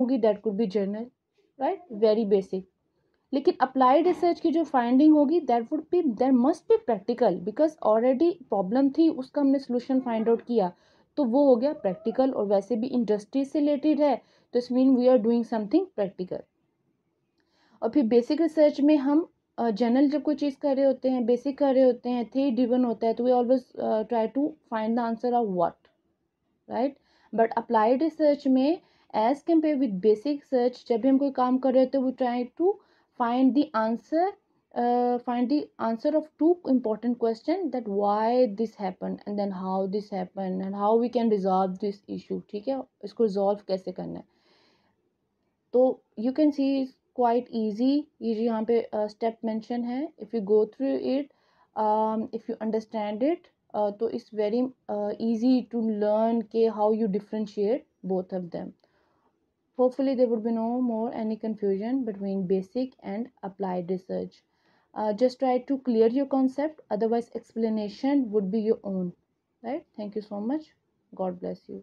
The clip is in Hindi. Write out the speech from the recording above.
होगी that could be general right very basic लेकिन अप्लाइड रिसर्च की जो फाइंडिंग होगी that would be there must be practical because already problem थी उसका हमने सोल्यूशन फाइंड आउट किया तो वो हो गया प्रैक्टिकल और वैसे भी इंडस्ट्री से रिलेटेड है तो इस mean we are doing something practical और फिर बेसिक रिसर्च में हम जनरल जब कोई चीज़ कर रहे होते हैं बेसिक कर रहे होते हैं थे डिवन होता है तो we always try to find the answer of what right but applied research में as compare with basic search जब भी हम कोई काम कर रहे होते हैं we try to find the answer find the answer of two important question that why this happen and then how this happen and how we can resolve this issue ठीक है इसको रिजॉल्व कैसे करना है तो you can see quite easy ये जो यहाँ पे स्टेप uh, मैंशन है if you go through it if you understand it तो it's very easy to learn के how you differentiate both of them Hopefully, there would be no more any confusion between basic and applied research. Uh, just try to clear your concept, otherwise, explanation would be your own. Right? Thank you so much. God bless you.